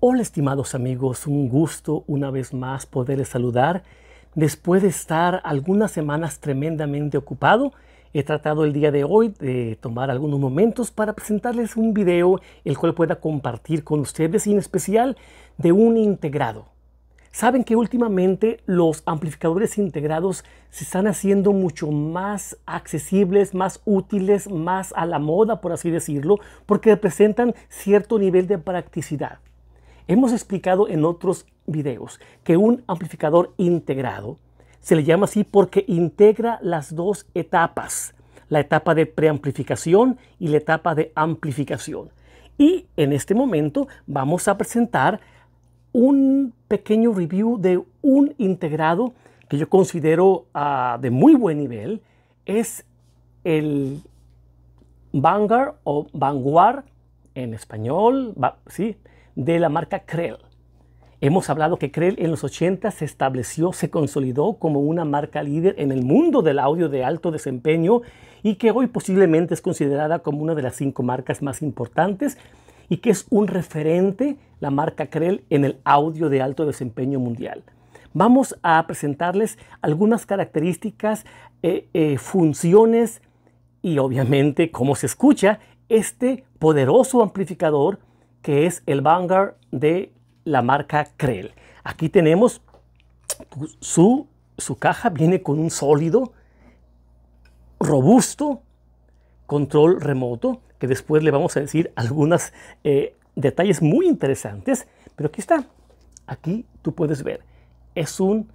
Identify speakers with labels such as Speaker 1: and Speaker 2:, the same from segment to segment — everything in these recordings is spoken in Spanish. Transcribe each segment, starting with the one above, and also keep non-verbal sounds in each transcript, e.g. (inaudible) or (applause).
Speaker 1: Hola estimados amigos, un gusto una vez más poderles saludar. Después de estar algunas semanas tremendamente ocupado, he tratado el día de hoy de tomar algunos momentos para presentarles un video el cual pueda compartir con ustedes y en especial de un integrado. Saben que últimamente los amplificadores integrados se están haciendo mucho más accesibles, más útiles, más a la moda, por así decirlo, porque representan cierto nivel de practicidad. Hemos explicado en otros videos que un amplificador integrado se le llama así porque integra las dos etapas, la etapa de preamplificación y la etapa de amplificación. Y en este momento vamos a presentar un pequeño review de un integrado que yo considero ah, de muy buen nivel. Es el Vanguard o Vanguard en español, sí, de la marca Krell. Hemos hablado que Krell en los 80 se estableció, se consolidó como una marca líder en el mundo del audio de alto desempeño y que hoy posiblemente es considerada como una de las cinco marcas más importantes y que es un referente, la marca Krell, en el audio de alto desempeño mundial. Vamos a presentarles algunas características, eh, eh, funciones y obviamente cómo se escucha este poderoso amplificador que es el Vanguard de la marca Krell. Aquí tenemos su, caja, viene con un sólido robusto control remoto, que después le vamos a decir algunos eh, detalles muy interesantes, pero aquí está, aquí tú puedes ver, es un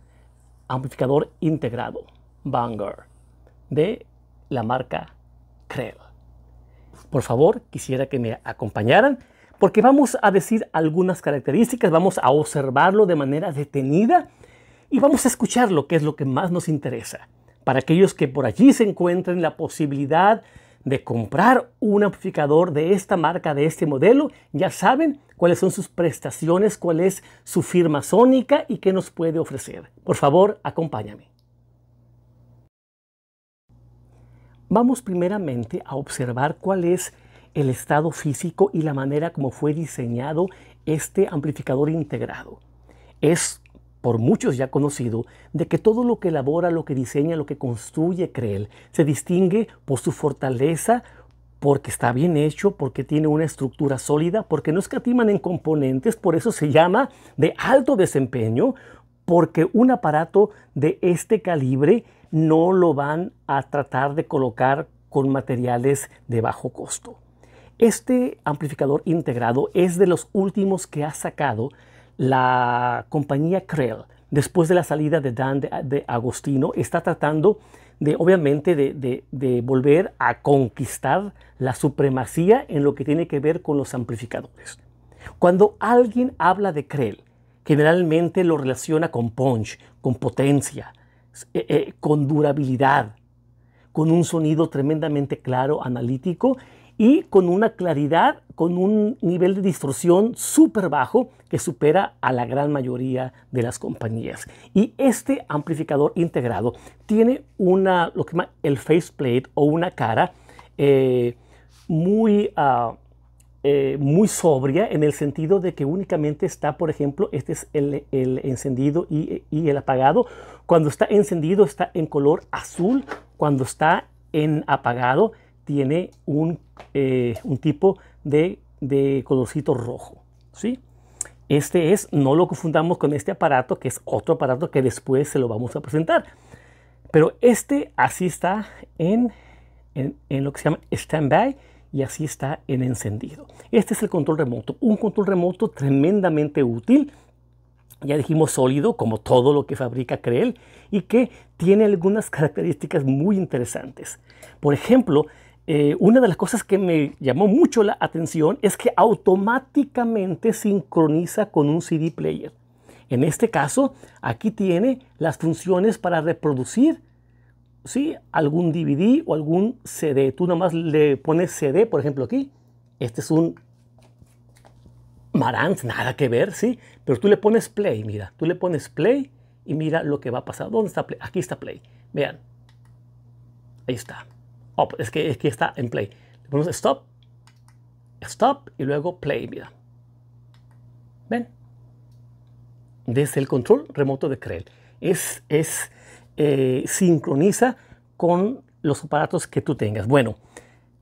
Speaker 1: amplificador integrado, Vanguard, de la marca Krell. Por favor, quisiera que me acompañaran porque vamos a decir algunas características, vamos a observarlo de manera detenida y vamos a escuchar lo que es lo que más nos interesa. Para aquellos que por allí se encuentren la posibilidad de comprar un amplificador de esta marca, de este modelo, ya saben cuáles son sus prestaciones, cuál es su firma sónica y qué nos puede ofrecer. Por favor, acompáñame. Vamos primeramente a observar cuál es el estado físico y la manera como fue diseñado este amplificador integrado. Es por muchos ya conocido de que todo lo que elabora, lo que diseña, lo que construye Creel se distingue por su fortaleza, porque está bien hecho, porque tiene una estructura sólida, porque no escatiman en componentes, por eso se llama de alto desempeño, porque un aparato de este calibre no lo van a tratar de colocar con materiales de bajo costo. Este amplificador integrado es de los últimos que ha sacado la compañía Krell. Después de la salida de Dan de, Agostino, está tratando de, obviamente, de, volver a conquistar la supremacía en lo que tiene que ver con los amplificadores. Cuando alguien habla de Krell, generalmente lo relaciona con punch, con potencia, eh, eh, con durabilidad, con un sonido tremendamente claro, analítico y con una claridad, con un nivel de distorsión súper bajo que supera a la gran mayoría de las compañías. Y este amplificador integrado tiene una, lo que se llama el faceplate o una cara eh, muy, ah, eh, muy sobria en el sentido de que únicamente está, por ejemplo, este es el, encendido y, y el apagado. Cuando está encendido está en color azul, cuando está en apagado tiene un, eh, tipo de, colorcito rojo. ¿sí? Este es, no lo confundamos con este aparato, que es otro aparato que después se lo vamos a presentar. Pero este así está en, en, en lo que se llama standby y así está en encendido. Este es el control remoto, un control remoto tremendamente útil ya dijimos sólido, como todo lo que fabrica Creel, y que tiene algunas características muy interesantes. Por ejemplo, eh, una de las cosas que me llamó mucho la atención es que automáticamente sincroniza con un CD player. En este caso, aquí tiene las funciones para reproducir ¿sí? algún DVD o algún CD. Tú nomás le pones CD, por ejemplo, aquí. Este es un Marantz, nada que ver, ¿sí? Pero tú le pones play, mira. Tú le pones play y mira lo que va a pasar. ¿Dónde está play? Aquí está play. Vean. Ahí está. Oh, es que aquí está en play. Le ponemos stop, stop y luego play, mira. ¿Ven? Desde el control remoto de Creel Es, es eh, sincroniza con los aparatos que tú tengas. Bueno,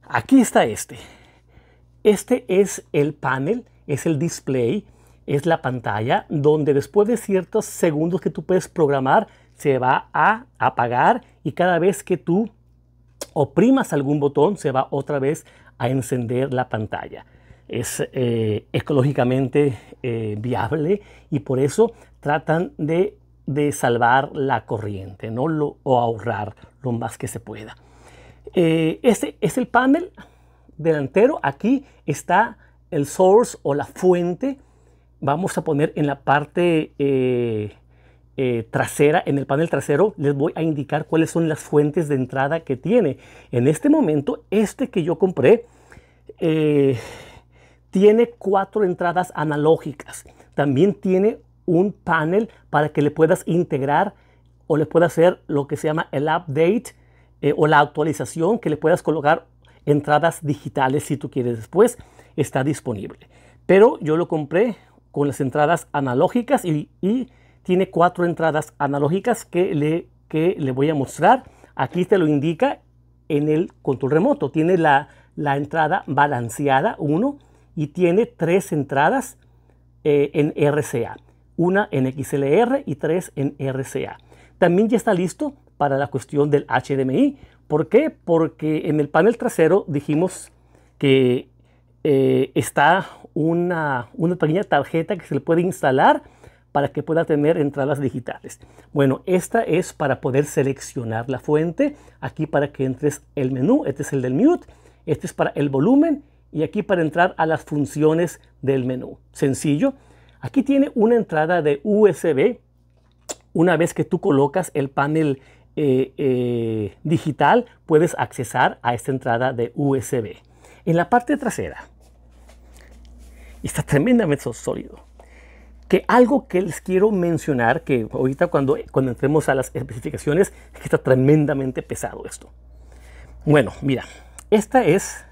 Speaker 1: aquí está este. Este es el panel, es el display, es la pantalla donde después de ciertos segundos que tú puedes programar, se va a apagar y cada vez que tú oprimas algún botón, se va otra vez a encender la pantalla. Es eh, ecológicamente eh, viable y por eso tratan de, salvar la corriente ¿no? o ahorrar lo más que se pueda. Eh, este es el panel delantero. Aquí está el source o la fuente. Vamos a poner en la parte eh, trasera, en el panel trasero, les voy a indicar cuáles son las fuentes de entrada que tiene. En este momento, este que yo compré eh, tiene cuatro entradas analógicas. También tiene un panel para que le puedas integrar o le puedas hacer lo que se llama el update eh, o la actualización, que le puedas colocar entradas digitales si tú quieres después, está disponible. Pero yo lo compré con las entradas analógicas y tiene cuatro entradas analógicas que le, le voy a mostrar. Aquí te lo indica en el control remoto. Tiene la, entrada balanceada 1 y tiene tres entradas eh, en RCA. Una en XLR y tres en RCA. También ya está listo para la cuestión del HDMI. ¿Por qué? Porque en el panel trasero dijimos que eh, está una, una pequeña tarjeta que se le puede instalar para que pueda tener entradas digitales. Bueno, esta es para poder seleccionar la fuente. Aquí para que entres el menú, este es el del mute, este es para el volumen y aquí para entrar a las funciones del menú. Sencillo. Aquí tiene una entrada de USB. Una vez que tú colocas el panel eh, eh, digital, puedes accesar a esta entrada de USB. En la parte trasera, está tremendamente sólido que algo que les quiero mencionar, que ahorita cuando, cuando entremos a las especificaciones, es que está tremendamente pesado esto. Bueno, mira, esta es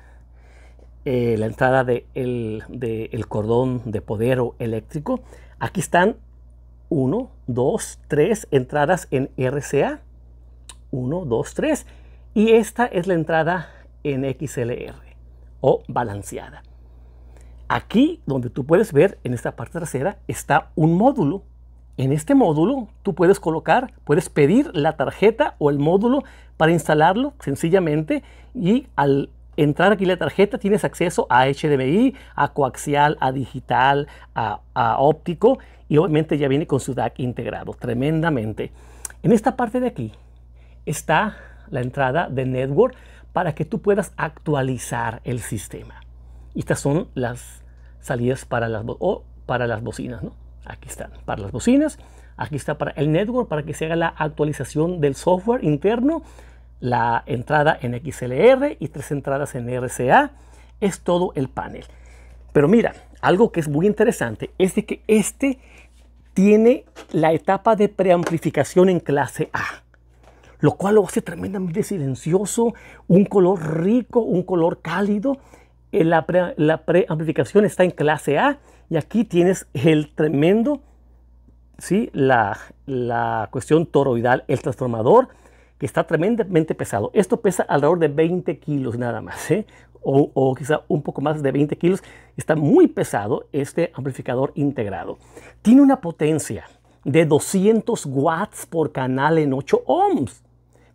Speaker 1: eh, la entrada del cordón de poder eléctrico. Aquí están 1, 2, 3 entradas en RCA. 1, 2, 3. Y esta es la entrada en XLR o balanceada. Aquí donde tú puedes ver en esta parte trasera está un módulo. En este módulo tú puedes colocar, puedes pedir la tarjeta o el módulo para instalarlo sencillamente y al entrar aquí la tarjeta tienes acceso a HDMI, a coaxial, a digital, a, óptico y obviamente ya viene con su DAC integrado tremendamente. En esta parte de aquí está la entrada de network para que tú puedas actualizar el sistema estas son las salidas para las, para las bocinas, Aquí están, para las bocinas. Aquí está para el network, para que se haga la actualización del software interno. La entrada en XLR y tres entradas en RCA. Es todo el panel. Pero mira, algo que es muy interesante es de que este tiene la etapa de preamplificación en clase A, lo cual lo hace tremendamente silencioso, un color rico, un color cálido eh, la, preamplificación está en clase A y aquí tienes el tremendo, ¿sí? la, cuestión toroidal, el transformador, que está tremendamente pesado. Esto pesa alrededor de 20 kilos nada más, ¿eh? o, o, quizá un poco más de 20 kilos. Está muy pesado este amplificador integrado. Tiene una potencia de 200 watts por canal en 8 ohms.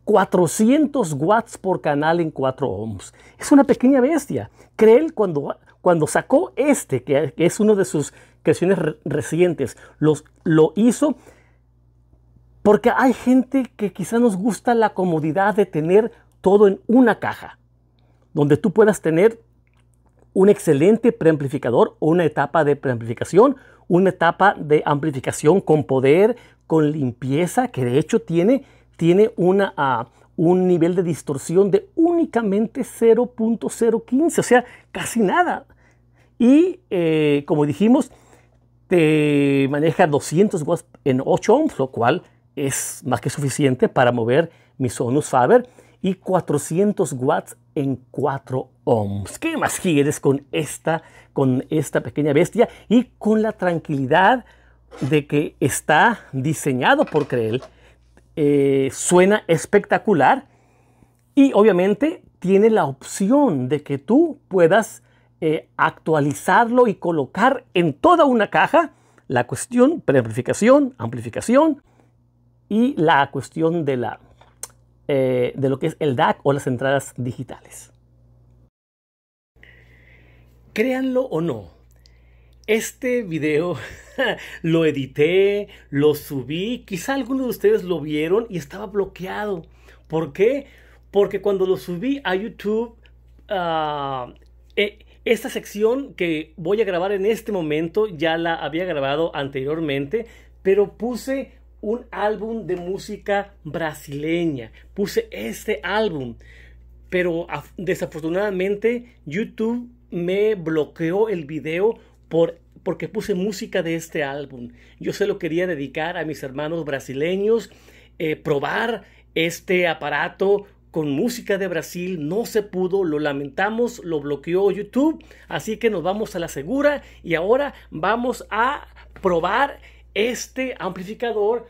Speaker 1: 400 watts por canal en 4 ohms. Es una pequeña bestia. Creel cuando, cuando sacó este, que es uno de sus creaciones recientes, lo hizo porque hay gente que quizá nos gusta la comodidad de tener todo en una caja, donde tú puedas tener un excelente preamplificador o una etapa de preamplificación, una etapa de amplificación con poder, con limpieza, que de hecho tiene tiene ah, un nivel de distorsión de únicamente 0.015, o sea, casi nada. Y eh, como dijimos, te maneja 200 watts en 8 ohms, lo cual es más que suficiente para mover mi Sonus Faber y 400 watts en 4 ohms. ¿Qué más quieres con esta, con esta pequeña bestia y con la tranquilidad de que está diseñado por Creel eh, suena espectacular y obviamente tiene la opción de que tú puedas eh, actualizarlo y colocar en toda una caja la cuestión preamplificación, amplificación y la cuestión de, la, eh, de lo que es el DAC o las entradas digitales. Créanlo o no, este video (laughs) lo edité, lo subí, quizá algunos de ustedes lo vieron y estaba bloqueado. ¿Por qué? Porque cuando lo subí a YouTube, ah, eh, esta sección que voy a grabar en este momento ya la había grabado anteriormente, pero puse un álbum de música brasileña. Puse este álbum. Pero desafortunadamente YouTube me bloqueó el video porque puse música de este álbum. Yo se lo quería dedicar a mis hermanos brasileños, eh, probar este aparato con música de Brasil no se pudo, lo lamentamos, lo bloqueó YouTube, así que nos vamos a la segura y ahora vamos a probar este amplificador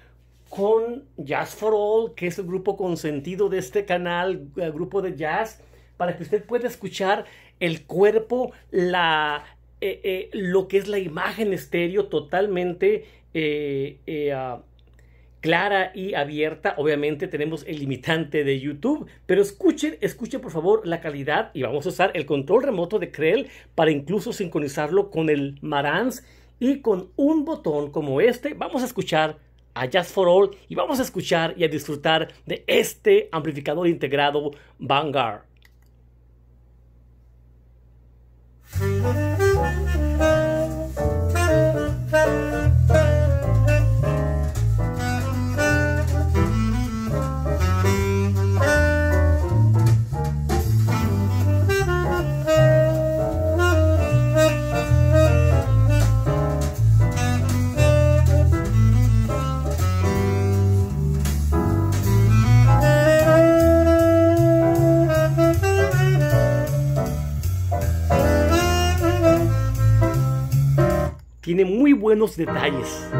Speaker 1: con Jazz for All, que es el grupo consentido de este canal, el eh, grupo de jazz, para que usted pueda escuchar el cuerpo, la, eh, eh, lo que es la imagen estéreo totalmente eh, ah, clara y abierta. Obviamente tenemos el limitante de YouTube, pero escuchen, escuchen por favor la calidad y vamos a usar el control remoto de Creel para incluso sincronizarlo con el Marantz y con un botón como este vamos a escuchar a Jazz for All y vamos a escuchar y a disfrutar de este amplificador integrado Vanguard. buenos detalles.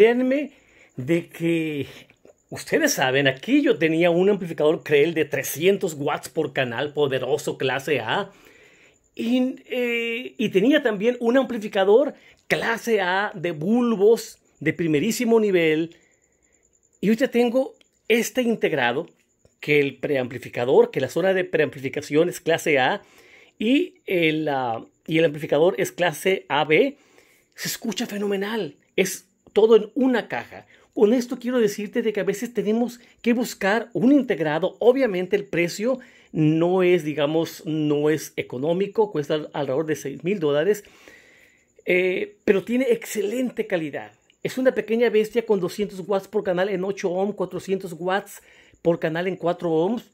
Speaker 1: créanme de que ustedes saben, aquí yo tenía un amplificador Creel de 300 watts por canal, poderoso, clase A. Eh, y, tenía también un amplificador clase A de bulbos de primerísimo nivel. Y hoy ya tengo este integrado, que el preamplificador, que la zona de preamplificación es clase A y el, ah, y el amplificador es clase AB. Se escucha fenomenal. Es todo en una caja. Con esto quiero decirte de que a veces tenemos que buscar un integrado. Obviamente el precio no es, digamos, no es económico, cuesta alrededor de 6 mil dólares, eh, pero tiene excelente calidad. Es una pequeña bestia con 200 watts por canal en 8 ohms, 400 watts por canal en 4 ohms.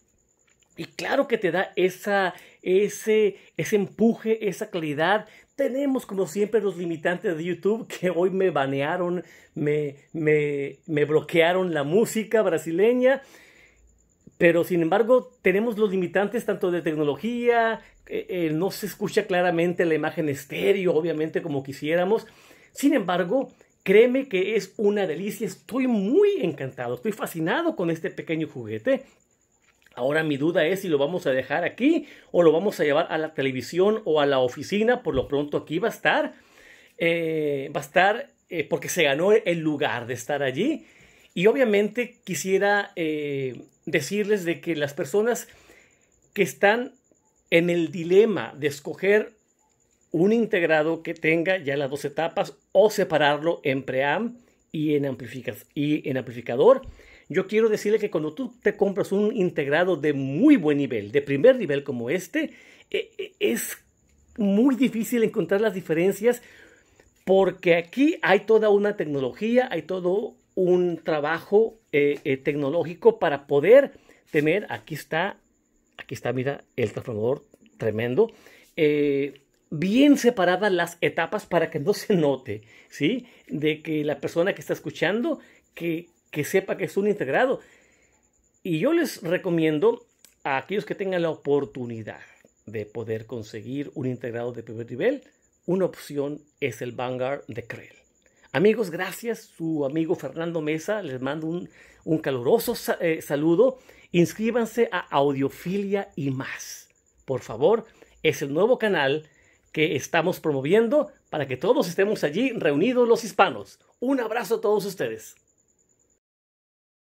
Speaker 1: Y claro que te da esa, ese, ese empuje, esa calidad tenemos como siempre los limitantes de YouTube (laughs) que hoy me banearon, me, me, me bloquearon la música brasileña. Pero sin embargo, tenemos los limitantes tanto de tecnología, eh, eh, no se escucha claramente la imagen estéreo, obviamente, como quisiéramos. Sin embargo, créeme que es una delicia, estoy muy encantado, estoy fascinado con este pequeño juguete. Ahora mi duda es si lo vamos a dejar aquí o lo vamos a llevar a la televisión o a la oficina. Por lo pronto aquí va a estar. Eh, va a estar eh, porque se ganó el lugar de estar allí. Y obviamente quisiera eh, decirles de que las personas que están en el dilema de escoger un integrado que tenga ya las dos etapas o separarlo en pream y en, y en amplificador yo quiero decirle que cuando tú te compras un integrado de muy buen nivel, de primer nivel como este, e, e, es muy difícil encontrar las diferencias porque aquí hay toda una tecnología, hay todo un trabajo eh, eh, tecnológico para poder tener, aquí está, aquí está, mira, el transformador tremendo, eh, bien separadas las etapas para que no se note, ¿sí? De que la persona que está escuchando, que que sepa que es un integrado. Y yo les recomiendo a aquellos que tengan la oportunidad de poder conseguir un integrado de primer nivel, una opción es el Vanguard de Creel. Amigos, gracias. Su amigo Fernando Mesa les mando un, un caluroso eh, saludo. Inscríbanse a Audiofilia y más. Por favor, es el nuevo canal que estamos promoviendo para que todos estemos allí reunidos los hispanos. Un abrazo a todos ustedes.